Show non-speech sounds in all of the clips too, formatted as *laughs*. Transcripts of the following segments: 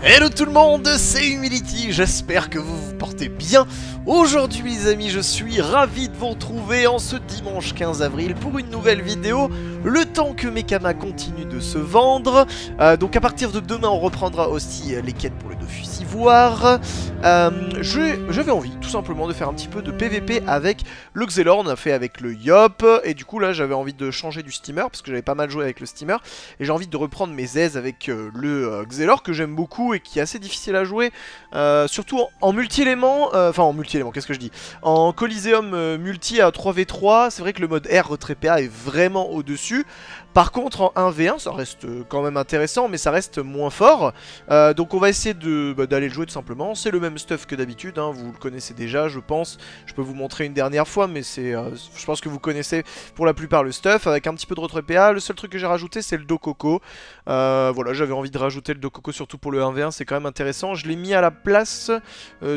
Hello tout le monde, c'est Humility, j'espère que vous vous portez bien. Aujourd'hui les amis, je suis ravi de vous retrouver en ce dimanche 15 avril pour une nouvelle vidéo le temps que Mekama continue de se vendre. Euh, donc à partir de demain, on reprendra aussi euh, les quêtes pour le Dofus Ivoire. Euh, j'avais envie tout simplement de faire un petit peu de PVP avec le Xelor, on a fait avec le Yop. Et du coup là, j'avais envie de changer du steamer parce que j'avais pas mal joué avec le steamer. Et j'ai envie de reprendre mes aises avec le Xelor que j'aime beaucoup et qui est assez difficile à jouer. surtout en multi enfin en multi qu'est-ce que je dis En Coliseum euh, multi à 3v3, c'est vrai que le mode R retrait PA est vraiment au-dessus. Par contre, en 1v1, ça reste euh, quand même intéressant, mais ça reste moins fort. Euh, donc on va essayer bah, d'aller le jouer tout simplement. C'est le même stuff que d'habitude, hein, vous le connaissez déjà, je pense. Je peux vous montrer une dernière fois, mais c'est, je pense que vous connaissez pour la plupart le stuff, avec un petit peu de retrait PA. Le seul truc que j'ai rajouté, c'est le Do coco, voilà, j'avais envie de rajouter le coco surtout pour le 1v1, c'est quand même intéressant. Je l'ai mis à la place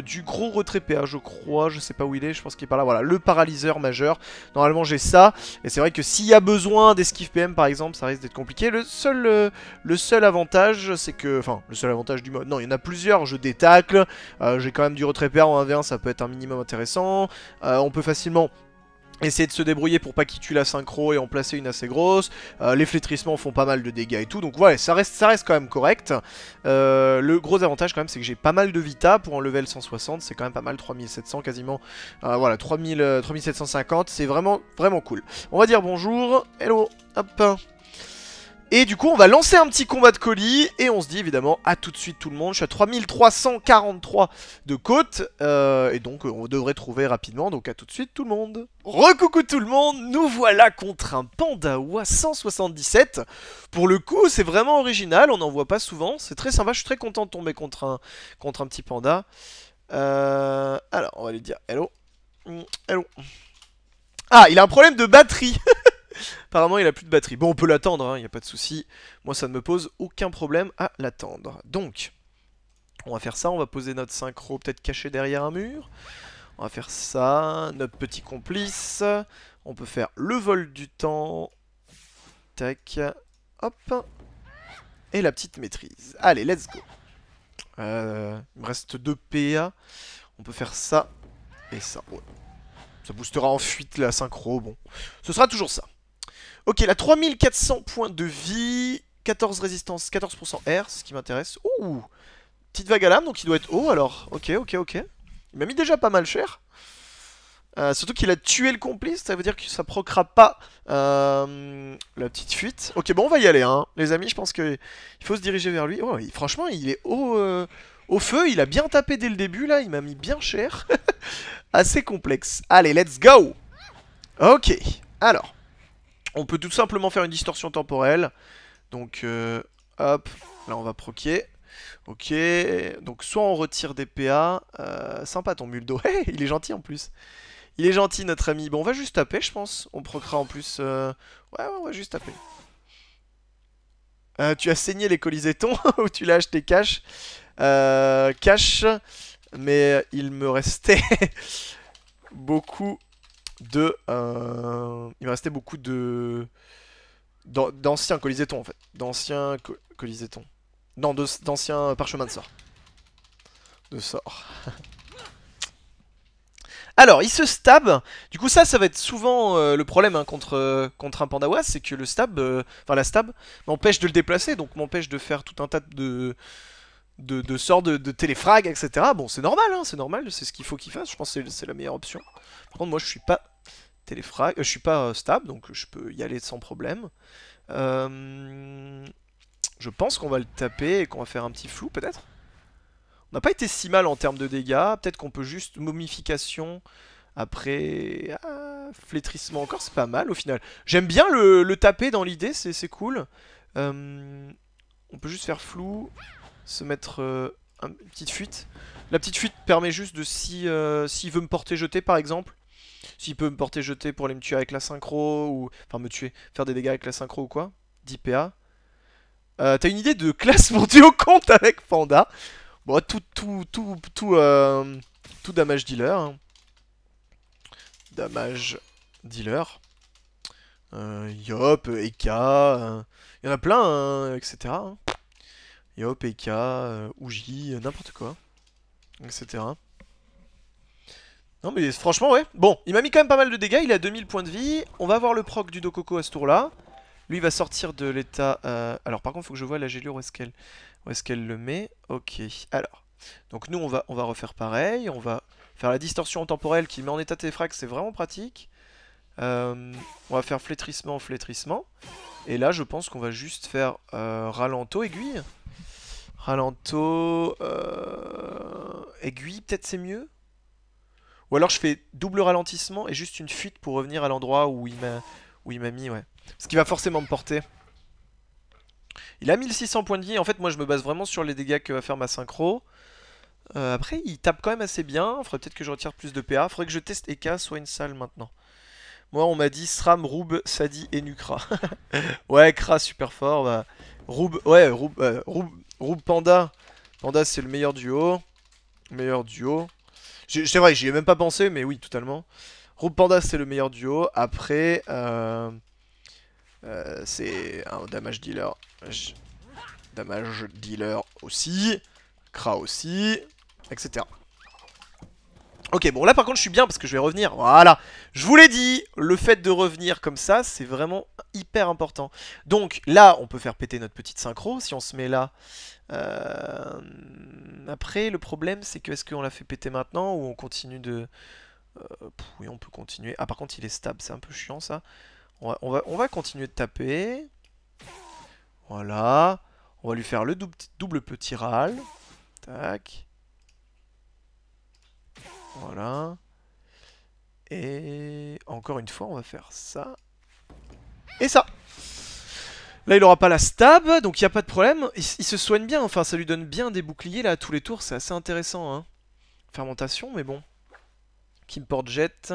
du gros retrait PA, je crois, je sais pas où il est, je pense qu'il est par là, voilà, le paralyseur majeur, normalement j'ai ça, et c'est vrai que s'il y a besoin d'esquive PM par exemple, ça risque d'être compliqué, le seul, euh, le seul avantage, c'est que, enfin, le seul avantage du mode, non, il y en a plusieurs, je détacle, euh, j'ai quand même du retrait en 1v1, ça peut être un minimum intéressant, euh, on peut facilement Essayer de se débrouiller pour pas qu'il tue la synchro et en placer une assez grosse. Euh, les flétrissements font pas mal de dégâts et tout. Donc voilà, ça reste, ça reste quand même correct. Euh, le gros avantage quand même, c'est que j'ai pas mal de vita pour un level 160. C'est quand même pas mal, 3700 quasiment. Euh, voilà, 3750. C'est vraiment, vraiment cool. On va dire bonjour. Hello. Hop. Et du coup on va lancer un petit combat de colis et on se dit évidemment à tout de suite tout le monde, je suis à 3343 de côte euh, et donc euh, on devrait trouver rapidement donc à tout de suite tout le monde. Recoucou tout le monde, nous voilà contre un panda à 177 Pour le coup c'est vraiment original, on n'en voit pas souvent, c'est très sympa, je suis très content de tomber contre un, contre un petit panda euh, Alors on va lui dire hello, hello Ah il a un problème de batterie *laughs* Apparemment, il a plus de batterie. Bon, on peut l'attendre, il hein, n'y a pas de souci. Moi, ça ne me pose aucun problème à l'attendre. Donc, on va faire ça. On va poser notre synchro peut-être caché derrière un mur. On va faire ça. Notre petit complice. On peut faire le vol du temps. Tac. Hop. Et la petite maîtrise. Allez, let's go. Euh, il me reste 2 PA. On peut faire ça et ça. Ça boostera en fuite la synchro. Bon, ce sera toujours ça. Ok, la 3400 points de vie, 14 résistance, 14% R, ce qui m'intéresse. Ouh Petite vague à l'âme, donc il doit être haut alors. Ok, ok, ok. Il m'a mis déjà pas mal cher. Euh, surtout qu'il a tué le complice, ça veut dire que ça proquera pas euh, la petite fuite. Ok, bon, on va y aller, hein, les amis. Je pense qu'il faut se diriger vers lui. Oh, franchement, il est haut, euh, au feu. Il a bien tapé dès le début, là. Il m'a mis bien cher. *laughs* Assez complexe. Allez, let's go Ok, alors... On peut tout simplement faire une distorsion temporelle. Donc, euh, hop, là on va proquer. Ok, donc soit on retire des PA. Euh, sympa ton muldo. *laughs* il est gentil en plus. Il est gentil notre ami. Bon, on va juste taper, je pense. On proquera en plus. Euh, ouais, on va juste taper. tu as saigné les colisettons *laughs* ou tu l'as acheté cash Cash, mais il me restait *laughs* beaucoup de... Euh, il me restait beaucoup de... D'anciens colisétons en fait. D'anciens colisétons Non, d'anciens parchemins de sort. De sort. *laughs* Alors, il se stab. Du coup, ça, ça va être souvent euh, le problème hein, contre, euh, contre un pandawa c'est que le stab, enfin la stab, m'empêche de le déplacer, donc m'empêche de faire tout un tas de, de, de sorts de, de téléfrag, etc. Bon, c'est normal, hein, c'est normal, c'est ce qu'il faut qu'il fasse, je pense que c'est la meilleure option. Par contre, moi, je suis pas euh, je suis pas euh, stable, donc je peux y aller sans problème. Euh, je pense qu'on va le taper et qu'on va faire un petit flou, peut-être On n'a pas été si mal en termes de dégâts. Peut-être qu'on peut juste momification après... Ah, flétrissement encore, c'est pas mal au final. J'aime bien le, taper dans l'idée, c'est cool. On peut juste faire flou, se mettre une petite fuite. La petite fuite permet juste de si s'il veut me porter jeter par exemple, s'il peut me porter jeter pour aller me tuer avec la synchro, ou. Enfin, me tuer, faire des dégâts avec la synchro ou quoi 10 PA. Euh, t'as une idée de classe pour au compte avec Panda Bon, tout, tout, tout, tout, euh, tout damage dealer. Hein. Damage dealer. Euh, Yop, EK, il y en a plein, hein, etc. Hein. Yop, EK, Ouji, n'importe quoi, etc. Non mais franchement ouais Bon il m'a mis quand même pas mal de dégâts Il a 2000 points de vie On va voir le proc du Dococo à ce tour là Lui il va sortir de l'état euh, Alors par contre faut que je vois la gélure où est-ce qu'elle est-ce qu'elle le met Ok alors Donc nous on va, on va refaire pareil On va faire la distorsion temporelle Qui met en état téléfract c'est vraiment pratique euh, On va faire flétrissement flétrissement Et là je pense qu'on va juste faire euh... Ralento aiguille Ralento euh, Aiguille peut-être c'est mieux ou alors je fais double ralentissement et juste une fuite pour revenir à l'endroit où il m'a où il m'a mis, ouais. Ce qui va forcément me porter. Il a 1600 points de vie. En fait, moi, je me base vraiment sur les dégâts que va faire ma synchro. Euh, après, il tape quand même assez bien. Faudrait peut-être que je retire plus de PA. Faudrait que je teste Eka soit une salle maintenant. Moi, on m'a dit SRAM, Roub, Sadi et Nukra. *laughs* ouais, Kra, super fort. Bah. Roub, ouais, Roub, euh, Panda. Panda, c'est le meilleur duo. Meilleur duo. C'est vrai, j'y ai même pas pensé, mais oui, totalement. Roop Panda, c'est le meilleur duo. Après, euh, euh, c'est un damage dealer. Damage dealer aussi. Kra aussi, etc. Ok, bon là par contre je suis bien parce que je vais revenir, voilà Je vous l'ai dit, le fait de revenir comme ça, c'est vraiment hyper important. Donc là, on peut faire péter notre petite synchro, si on se met là... Euh, après, le problème c'est que est-ce qu'on la fait péter maintenant ou on continue de... Euh, oui, on peut continuer. Ah par contre il est stable, c'est un peu chiant ça. On va, on va, continuer de taper. Voilà. On va lui faire le double petit râle. Tac. Voilà. Et encore une fois, on va faire ça. Et ça Là, il aura pas la stab, donc il n'y a pas de problème. Il, se soigne bien, enfin, ça lui donne bien des boucliers, là, à tous les tours. C'est assez intéressant, hein. Fermentation, mais bon. Kim porte jet.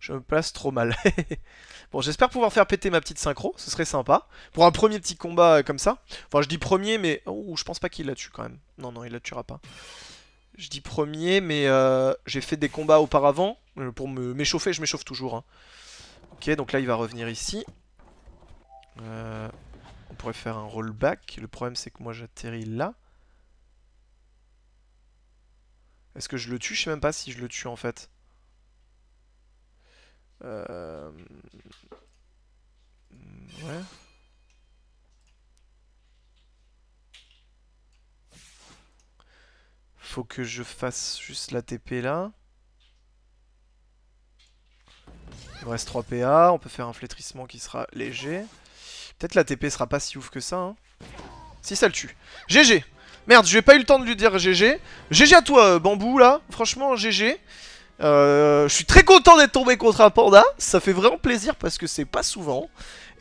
Je me place trop mal. *laughs* bon, j'espère pouvoir faire péter ma petite synchro, ce serait sympa. Pour un premier petit combat euh, comme ça. Enfin, je dis premier, mais... Oh, je pense pas qu'il la tue, quand même. Non, non, il la tuera pas. Je dis premier, mais euh, j'ai fait des combats auparavant. Euh, pour me m'échauffer, je m'échauffe toujours. Hein. Ok, donc là, il va revenir ici. Euh, on pourrait faire un rollback. Le problème, c'est que moi, j'atterris là. Est-ce que je le tue Je sais même pas si je le tue, en fait. Euh... Ouais. faut que je fasse juste la TP là. Il me reste 3 PA, on peut faire un flétrissement qui sera léger. Peut-être la TP sera pas si ouf que ça. Hein. Si ça le tue. GG Merde, j'ai pas eu le temps de lui dire GG. GG à toi, euh, Bambou, là. Franchement, GG. Euh, je suis très content d'être tombé contre un panda. Ça fait vraiment plaisir parce que c'est pas souvent.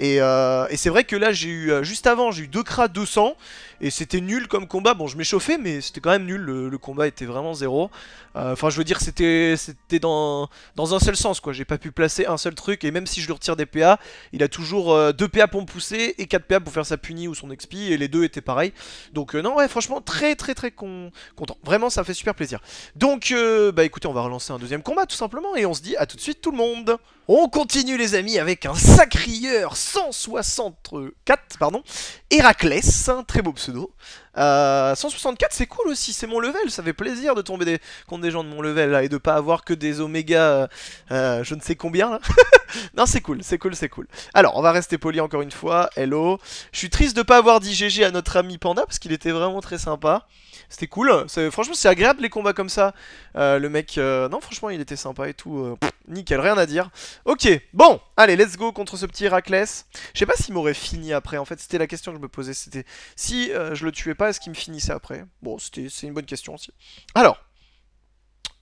Euh, et, c'est vrai que là, j'ai eu euh, juste avant, j'ai eu 2 cras 200. Et c'était nul comme combat. Bon, je m'échauffais, mais c'était quand même nul. Le, combat était vraiment zéro. Euh, enfin, je veux dire, c'était c'était dans, dans un seul sens, quoi. J'ai pas pu placer un seul truc. Et même si je lui retire des PA, il a toujours 2 PA pour me pousser et 4 PA pour faire sa puni ou son expi. Et les deux étaient pareils. Donc, non, ouais, franchement, très, très, très content. Vraiment, ça fait super plaisir. Donc, bah écoutez, on va relancer un deuxième combat, tout simplement. Et on se dit à tout de suite, tout le monde. On continue les amis avec un sacrieur 164, pardon, Héraclès, un très beau pseudo, 164 euh, c'est cool aussi, c'est mon level, ça fait plaisir de tomber des... contre des gens de mon level et de pas avoir que des oméga euh, euh, je ne sais combien là. *laughs* non c'est cool, c'est cool, c'est cool. Alors on va rester poli encore une fois, hello. Je suis triste de pas avoir dit GG à notre ami Panda parce qu'il était vraiment très sympa. C'était cool, franchement c'est agréable les combats comme ça. le mec, non franchement il était sympa et tout, nickel, rien à dire. Ok, bon, allez let's go contre ce petit Héraclès. Je sais pas s'il m'aurait fini après en fait, c'était la question que je me posais, c'était si je le tuais pas est ce qu'il me finissait après. Bon, c'est une bonne question aussi. Alors,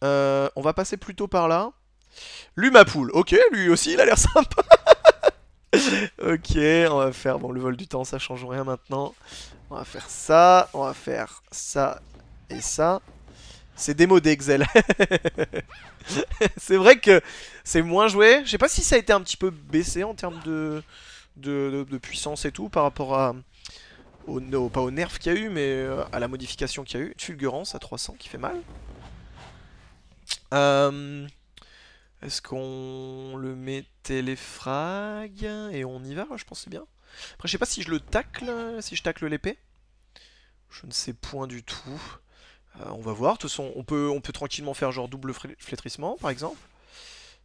euh, on va passer plutôt par là. Poule, ok, lui aussi, il a l'air sympa. *laughs* ok, on va faire... Bon, le vol du temps, ça change rien maintenant. On va faire ça, on va faire ça et ça. C'est démo d'exel. *laughs* c'est vrai que c'est moins joué. Je sais pas si ça a été un petit peu baissé en termes de, de puissance et tout par rapport à, pas au nerf qu'il y a eu, mais euh, à la modification qu'il y a eu. Fulgurance à 300 qui fait mal. Euh, est-ce qu'on le met téléfrag et on y va Je pense c'est bien. Après, je sais pas si je le tacle, si je tacle l'épée. Je ne sais point du tout. Euh, on va voir. De toute façon, on peut, on peut tranquillement faire genre double flétrissement, par exemple.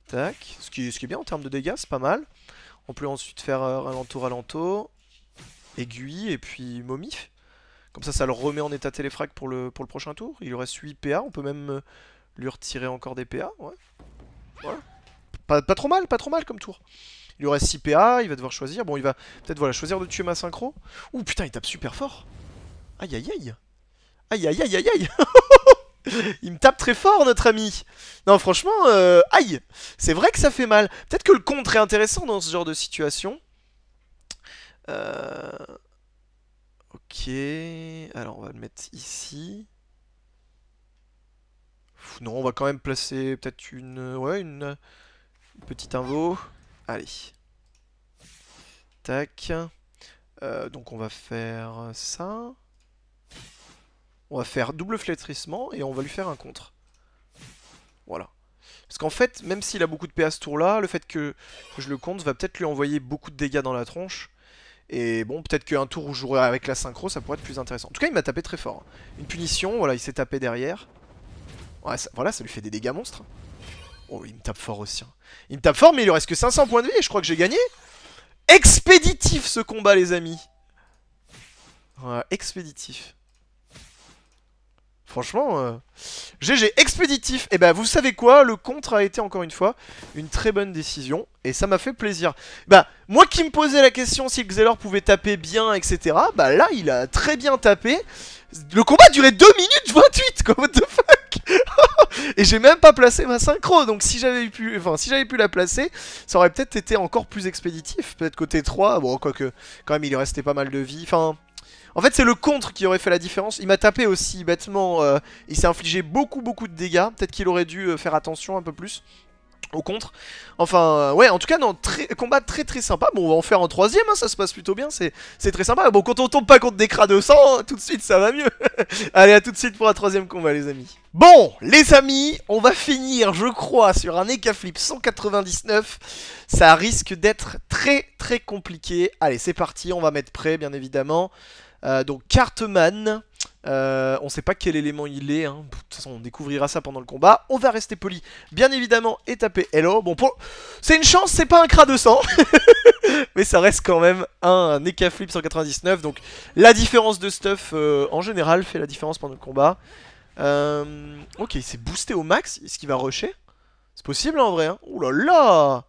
Tac. Ce qui, est bien en termes de dégâts, c'est pas mal. On peut ensuite faire ralento-ralento. Aiguille et puis Momif. Comme ça, ça le remet en état téléfrag pour le, pour le prochain tour. Il aurait reste 8 PA, on peut même euh, lui retirer encore des PA. Ouais. Pas, pas, trop mal, pas trop mal comme tour. Il lui reste 6 PA, il va devoir choisir. Bon, il va peut-être voilà, choisir de tuer ma synchro. Ouh putain, il tape super fort. Aïe aïe aïe. Aïe aïe aïe aïe aïe. *laughs* il me tape très fort, notre ami. Non, franchement, euh, aïe. C'est vrai que ça fait mal. Peut-être que le contre est intéressant dans ce genre de situation. Euh, ok, alors on va le mettre ici. non, on va quand même placer peut-être une... une... petite invo. Allez. Tac. Euh, donc on va faire ça. On va faire double flétrissement et on va lui faire un contre. Voilà. Parce qu'en fait, même s'il a beaucoup de à ce tour-là, le fait que, je le compte va peut-être lui envoyer beaucoup de dégâts dans la tronche. Et bon, peut-être qu'un tour où je jouerai avec la synchro, ça pourrait être plus intéressant. En tout cas, il m'a tapé très fort. Une punition, voilà, il s'est tapé derrière. Ouais, voilà, ça lui fait des dégâts monstres. Oh, il me tape fort aussi. Hein. Il me tape fort, mais il lui reste que 500 points de vie et je crois que j'ai gagné. Expéditif ce combat, les amis. expéditif. Franchement, GG, euh, expéditif Et bah ben, vous savez quoi, le contre a été encore une fois une très bonne décision et ça m'a fait plaisir. Bah moi qui me posais la question si le pouvait taper bien, etc. Bah là il a très bien tapé. Le combat durait 2 minutes 28 quoi, what the fuck *laughs* Et j'ai même pas placé ma synchro, donc si j'avais pu enfin si j'avais pu la placer, ça aurait peut-être été encore plus expéditif. Peut-être côté 3, bon quoique quand même il restait pas mal de vie, enfin... En fait, c'est le contre qui aurait fait la différence. Il m'a tapé aussi bêtement. Euh, il s'est infligé beaucoup, beaucoup de dégâts. Peut-être qu'il aurait dû euh, faire attention un peu plus au contre. Enfin, euh, ouais, en tout cas, non, combat très très sympa. Bon, on va en faire un troisième, hein, ça se passe plutôt bien, c'est très sympa. Bon, quand on tombe pas contre des crades de sang, hein, tout de suite, ça va mieux. *laughs* Allez, à tout de suite pour un troisième combat, les amis. Bon, les amis, on va finir, je crois, sur un Ekaflip 199. Ça risque d'être très très compliqué. Allez, c'est parti, on va mettre prêt, bien évidemment. Euh, donc Cartman, euh, on sait pas quel élément il est, hein. de toute façon on découvrira ça pendant le combat. On va rester poli, bien évidemment, et taper Hello. Bon, pour... c'est une chance, c'est pas un crat de sang, *laughs* mais ça reste quand même un Nekaflip Flip 199. Donc la différence de stuff euh, en général fait la différence pendant le combat. Ok, il s'est boosté au max, est-ce qu'il va rusher C'est possible en vrai, hein là là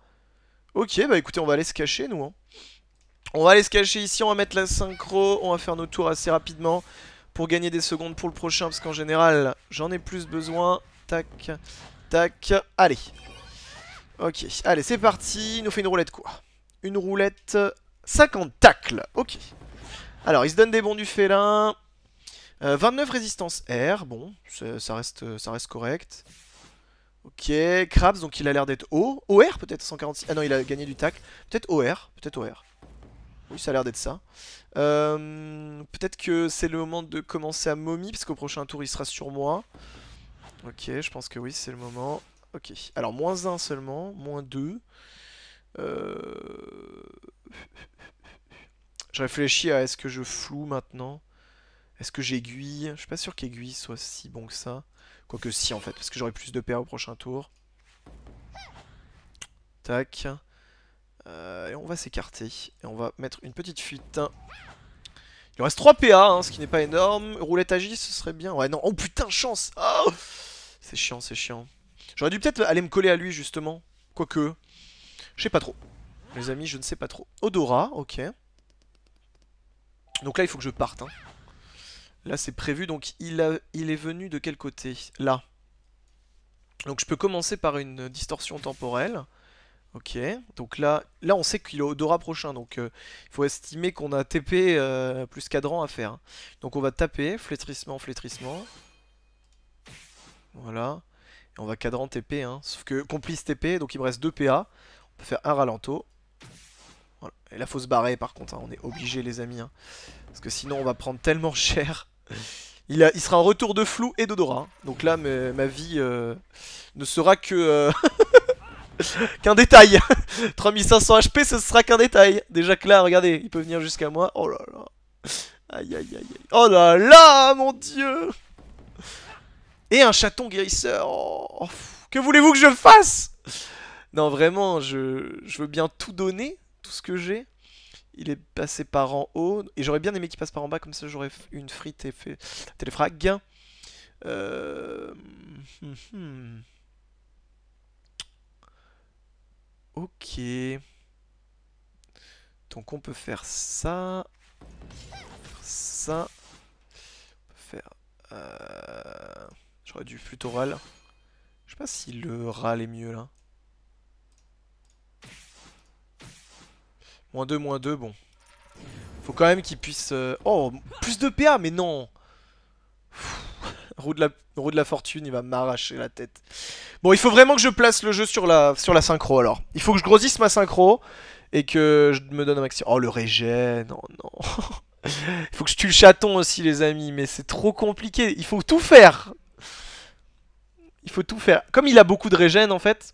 Ok, bah écoutez, on va aller se cacher nous. Hein. On va aller se cacher ici, on va mettre la synchro, on va faire nos tours assez rapidement pour gagner des secondes pour le prochain parce qu'en général j'en ai plus besoin. Tac, tac, allez. Ok, allez c'est parti, il nous fait une roulette quoi Une roulette 50 tacles, ok. Alors il se donne des bons du félin. 29 euh, résistance R, bon, ça reste, ça reste correct. Ok, Krabs, donc il a l'air d'être haut. OR peut-être 146. Ah non, il a gagné du tac, Peut-être OR, peut-être OR. Oui, ça a l'air d'être ça. Euh, peut-être que c'est le moment de commencer à momie, parce qu'au prochain tour, il sera sur moi. Ok, je pense que oui, c'est le moment. Ok, alors moins 1 seulement, moins 2. Euh, je réfléchis à est-ce que je floue maintenant Est-ce que j'aiguille Je suis pas sûr qu'aiguille soit si bon que ça. Quoique si en fait, parce que j'aurai plus de PA au prochain tour. Tac. Euh, et on va s'écarter. Et on va mettre une petite fuite. Il reste 3 PA, hein, ce qui n'est pas énorme. Roulette agile, ce serait bien. Ouais, non. Oh putain, chance ah C'est chiant, c'est chiant. J'aurais dû peut-être aller me coller à lui, justement. Quoique. Je sais pas trop. Les amis, je ne sais pas trop. Odora, ok. Donc là, il faut que je parte. Hein. Là, c'est prévu. Donc, il, a... il est venu de quel côté Là. Donc, je peux commencer par une distorsion temporelle. Ok, donc là, là on sait qu'il est au Dora prochain, donc euh, il faut estimer qu'on a TP euh, plus cadran à faire. Hein. Donc on va taper, flétrissement, flétrissement. Voilà. Et on va cadran TP, hein. sauf que complice TP, donc il me reste 2 PA. On peut faire un ralento. Et là faut se barrer par contre, hein. on est obligé les amis. Parce que sinon on va prendre tellement *laughs* cher. Il, sera un retour de flou et d'odorat. Donc là ma, vie euh, ne sera que... *laughs* *laughs* qu'un détail 3500 *laughs* HP, ce sera qu'un détail Déjà que là, regardez, il peut venir jusqu'à moi. Oh là là Aïe aïe aïe aïe Oh là là, mon dieu Et un chaton guérisseur oh, Que voulez-vous que je fasse Non, vraiment, je, veux bien tout donner, tout ce que j'ai. Il est passé par en haut. Et j'aurais bien aimé qu'il passe par en bas, comme ça j'aurais une frite et fait téléfrag. Euh... Hum, hum, hum. Ok. Donc on peut faire ça. Ça. On peut faire... Euh, j'aurais dû plutôt râle. Je sais pas si le râle est mieux là. Moins 2, moins 2, bon. Faut quand même qu'il puisse... Euh, oh, plus de PA, mais non *laughs* Roue de la de la fortune, il va m'arracher la tête. Bon, il faut vraiment que je place le jeu sur la, sur la synchro alors. Il faut que je grossisse ma synchro et que je me donne un maximum. Oh, le régène, oh non. *laughs* il faut que je tue le chaton aussi, les amis, mais c'est trop compliqué. Il faut tout faire. Il faut tout faire. Comme il a beaucoup de régène en fait,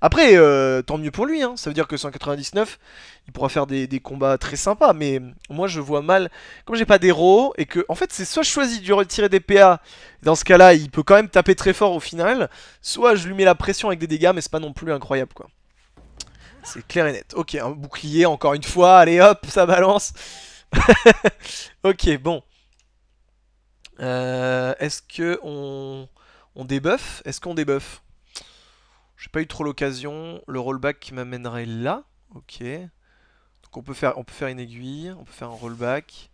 après, euh, tant mieux pour lui, hein. ça veut dire que 199, il pourra faire des, combats très sympas, mais hum, moi je vois mal, comme j'ai pas d'héros, et que, en fait, c'est soit je choisis de retirer des PA, dans ce cas-là, il peut quand même taper très fort au final, soit je lui mets la pression avec des dégâts, mais c'est pas non plus incroyable, quoi. C'est clair et net. Ok, un bouclier, encore une fois, allez hop, ça balance *laughs* ok, bon. Euh, est-ce que on, on débuffe Est-ce qu'on débuffe j'ai pas eu trop l'occasion. Le rollback qui m'amènerait là. Ok. Donc on peut, faire, on peut faire une aiguille, on peut faire un rollback.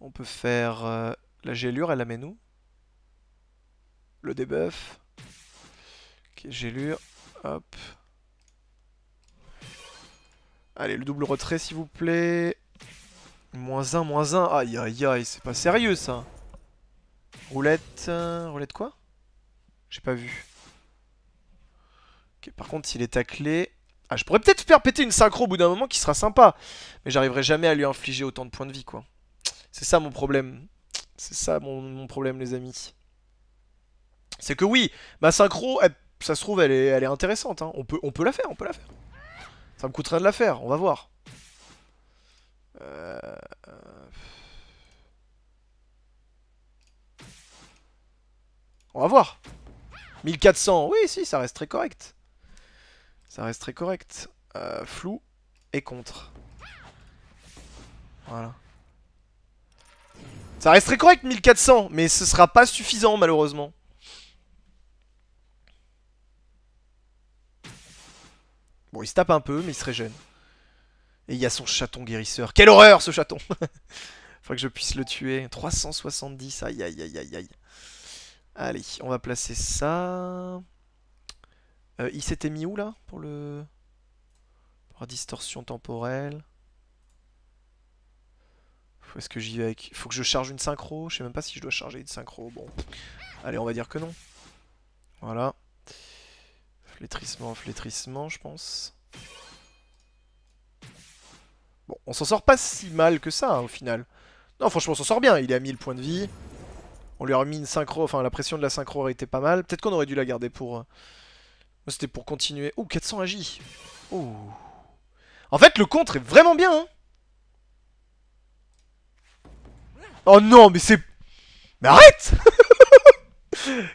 On peut faire euh, la gélure, elle amène où Le debuff. Ok, gélure. Hop. Allez, le double retrait s'il vous plaît. Moins un, moins 1. Aïe aïe aïe, c'est pas sérieux ça. Roulette. Euh, roulette quoi j'ai pas vu. par contre, il est à clé Ah, je pourrais peut-être faire péter une synchro au bout d'un moment qui sera sympa. Mais j'arriverai jamais à lui infliger autant de points de vie, quoi. C'est ça mon problème. C'est ça mon, problème, les amis. C'est que oui, ma synchro, ça se trouve, elle est, elle est intéressante. Hein. On, peut, on peut la faire, on peut la faire. Ça me coûterait de la faire, on va voir. Euh, euh, on va voir. 1400, oui, si, ça reste très correct. Ça reste très correct. Euh, flou et contre. Voilà. Ça reste très correct, 1400, mais ce sera pas suffisant, malheureusement. Bon, il se tape un peu, mais il se régène. Et il y a son chaton guérisseur. Quelle horreur, ce chaton *laughs* Faudrait que je puisse le tuer. 370, aïe aïe aïe aïe aïe. Allez, on va placer ça. Euh, il s'était mis où là pour le pour la distorsion temporelle Faut ce que j'y vais avec Faut que je charge une synchro. Je sais même pas si je dois charger une synchro. Bon, allez, on va dire que non. Voilà. Flétrissement, flétrissement, je pense. Bon, on s'en sort pas si mal que ça hein, au final. Non, franchement, on s'en sort bien. Il est à 1000 points de vie on lui a mis une synchro, enfin la pression de la synchro aurait été pas mal. Peut-être qu'on aurait dû la garder pour... Euh, c'était pour continuer. Ouh, 400 agi En fait, le contre est vraiment bien hein. Oh non, mais c'est... Mais arrête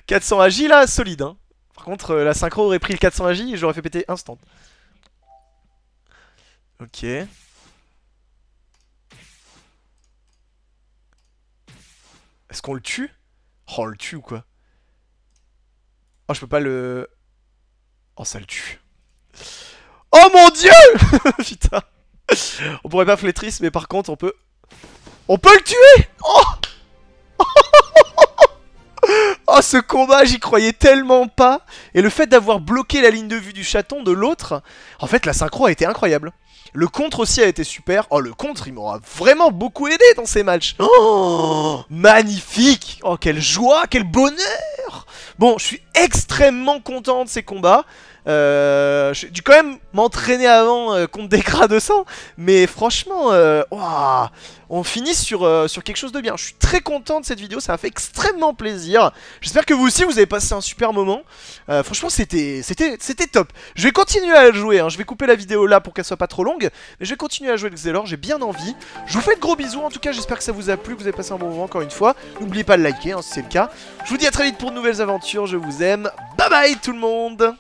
400 *laughs* agi là, solide hein Par contre, euh, la synchro aurait pris le 400 agi et j'aurais fait péter instant. Ok. Est-ce qu'on le tue Oh, le tue ou quoi Oh, je peux pas le... Oh, ça le tue. Oh mon dieu *laughs* Putain On pourrait pas flétrisse, mais par contre, on peut... On peut le tuer Oh ce combat, j'y croyais tellement pas. Et le fait d'avoir bloqué la ligne de vue du chaton de l'autre, en fait, la synchro a été incroyable. Le contre aussi a été super. Oh, le contre, il m'aura vraiment beaucoup aidé dans ces matchs. Oh, magnifique. Oh, quelle joie, quel bonheur. Bon, je suis extrêmement content de ces combats. Euh, j'ai dû quand même m'entraîner avant euh, contre des gras de sang. Mais franchement, euh, on finit sur, quelque chose de bien. Je suis très content de cette vidéo, ça m'a fait extrêmement plaisir. J'espère que vous aussi, vous avez passé un super moment. franchement, c'était top. Je vais continuer à jouer. Hein. Je vais couper la vidéo là pour qu'elle soit pas trop longue. Mais je vais continuer à jouer avec Xelor, j'ai bien envie. Je vous fais de gros bisous. En tout cas, j'espère que ça vous a plu, que vous avez passé un bon moment encore une fois. N'oubliez pas de liker hein, si c'est le cas. Je vous dis à très vite pour de nouvelles aventures. Je vous aime. Bye bye tout le monde